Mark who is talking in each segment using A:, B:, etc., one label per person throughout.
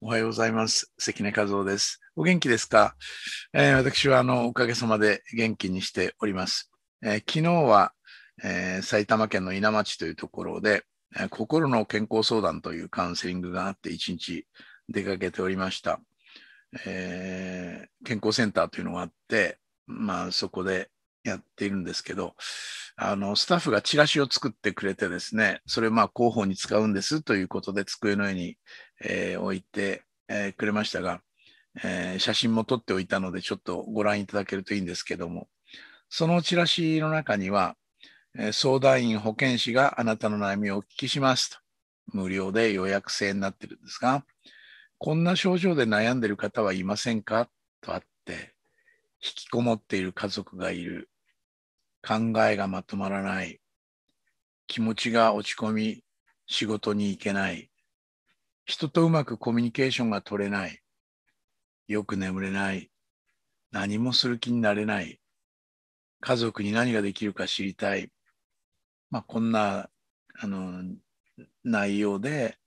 A: おはようございます。関根和夫です。お元気ですか、えー、私はあのおかげさまで元気にしております。えー、昨日は、えー、埼玉県の稲町というところで、え心の健康相談というカウンセリングがあって一日出かけておりました。え健康センターというのがあって、まあ、そこでやっているんですけど、あの、スタッフがチラシを作ってくれてですね、それをまあ広報に使うんですということで机の上にえー、置いて、えー、くれましたが、えー、写真も撮っておいたので、ちょっとご覧いただけるといいんですけども、そのチラシの中には、え相談員、保健師があなたの悩みをお聞きしますと。無料で予約制になってるんですが、こんな症状で悩んでる方はいませんかとあって、引きこもっている家族がいる、考えがまとまらない、気持ちが落ち込み、仕事に行けない、人とうまくコミュニケーションが取れない。よく眠れない。何もする気になれない。家族に何ができるか知りたい。まあ、こんな、あの、内容で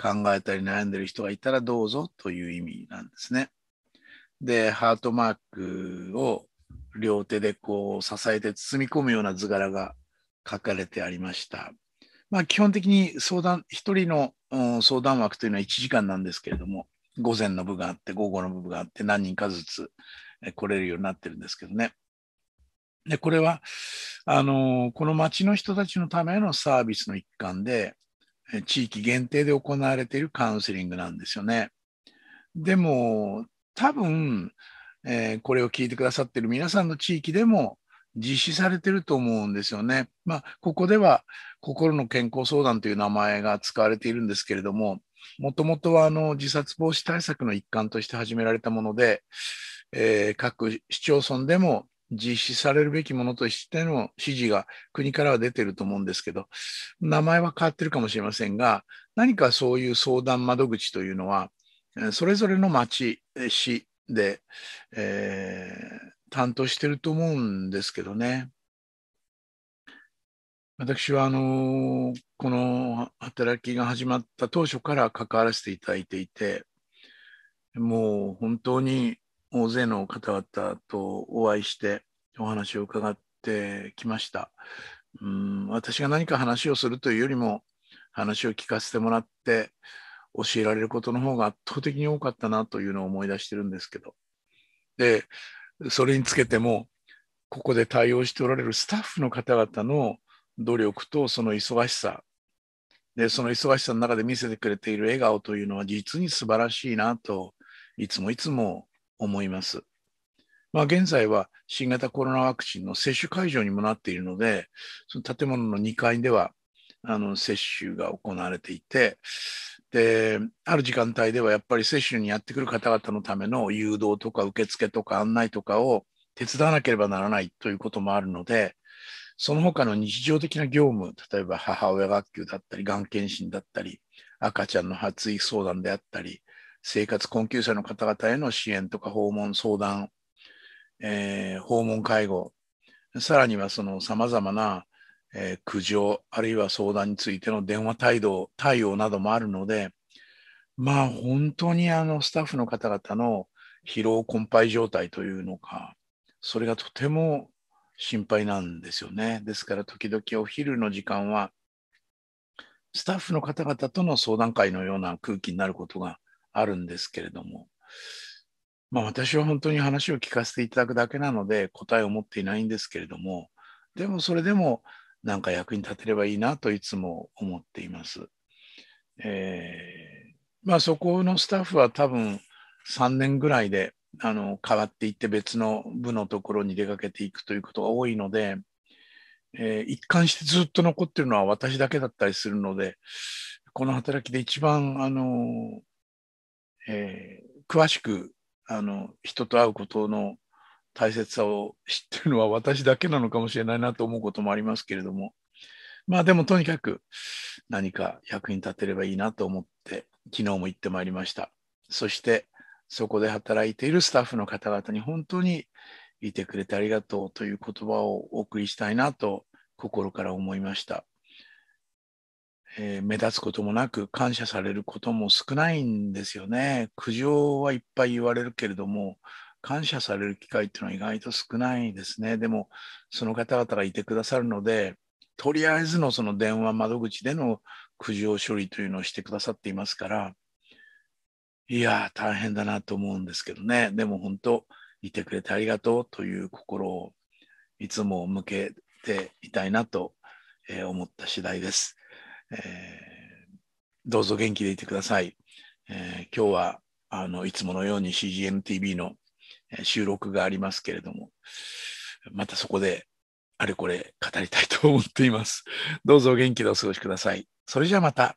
A: 考えたり悩んでる人がいたらどうぞという意味なんですね。で、ハートマークを両手でこう支えて包み込むような図柄が書かれてありました。まあ、基本的に相談、1人の、相談枠というのは1時間なんですけれども、午前の部があって、午後の部があって、何人かずつ来れるようになってるんですけどね。で、これは、あの、この町の人たちのためのサービスの一環で、地域限定で行われているカウンセリングなんですよね。でも、多分、えー、これを聞いてくださっている皆さんの地域でも、実施されてると思うんですよね。まあ、ここでは心の健康相談という名前が使われているんですけれども、もともとはあの自殺防止対策の一環として始められたもので、えー、各市町村でも実施されるべきものとしての指示が国からは出てると思うんですけど、名前は変わってるかもしれませんが、何かそういう相談窓口というのは、それぞれの町、市で、え担当してると思うんですけどね。私はあのこの働きが始まった当初から関わらせていただいていてもう本当に大勢の方々とお会いしてお話を伺ってきましたうん私が何か話をするというよりも話を聞かせてもらって教えられることの方が圧倒的に多かったなというのを思い出してるんですけどでそれにつけても、ここで対応しておられるスタッフの方々の努力とその忙しさ、でその忙しさの中で見せてくれている笑顔というのは実に素晴らしいなと、いつもいつも思います。まあ、現在は新型コロナワクチンの接種会場にもなっているので、その建物の2階ではあの接種が行われていて、で、ある時間帯ではやっぱり接種にやってくる方々のための誘導とか受付とか案内とかを手伝わなければならないということもあるので、その他の日常的な業務、例えば母親学級だったり、がん検診だったり、赤ちゃんの発育相談であったり、生活困窮者の方々への支援とか訪問相談、えー、訪問介護、さらにはその様々なえー、苦情、あるいは相談についての電話態度、対応などもあるので、まあ本当にあのスタッフの方々の疲労困憊状態というのか、それがとても心配なんですよね。ですから時々お昼の時間は、スタッフの方々との相談会のような空気になることがあるんですけれども、まあ、私は本当に話を聞かせていただくだけなので答えを持っていないんですけれども、でもそれでもなんか役に立てればいいなといつも思っています。えー、まあそこのスタッフは多分3年ぐらいであの変わっていって別の部のところに出かけていくということが多いので、えー、一貫してずっと残ってるのは私だけだったりするのでこの働きで一番あの、えー、詳しくあの人と会うことの大切さを知ってるのは私だけなのかもしれないなと思うこともありますけれども、まあでもとにかく何か役に立てればいいなと思って、昨日も行ってまいりました。そしてそこで働いているスタッフの方々に本当にいてくれてありがとうという言葉をお送りしたいなと心から思いました。えー、目立つこともなく感謝されることも少ないんですよね。苦情はいっぱい言われるけれども、感謝される機会っていうのは意外と少ないですね。でも、その方々がいてくださるので、とりあえずのその電話窓口での苦情処理というのをしてくださっていますから、いやー、大変だなと思うんですけどね。でも本当、いてくれてありがとうという心をいつも向けていたいなと思った次第です。えー、どうぞ元気でいてください。えー、今日はあのいつものように CGMTV の収録がありますけれども、またそこであれこれ語りたいと思っています。どうぞお元気でお過ごしください。それじゃあまた。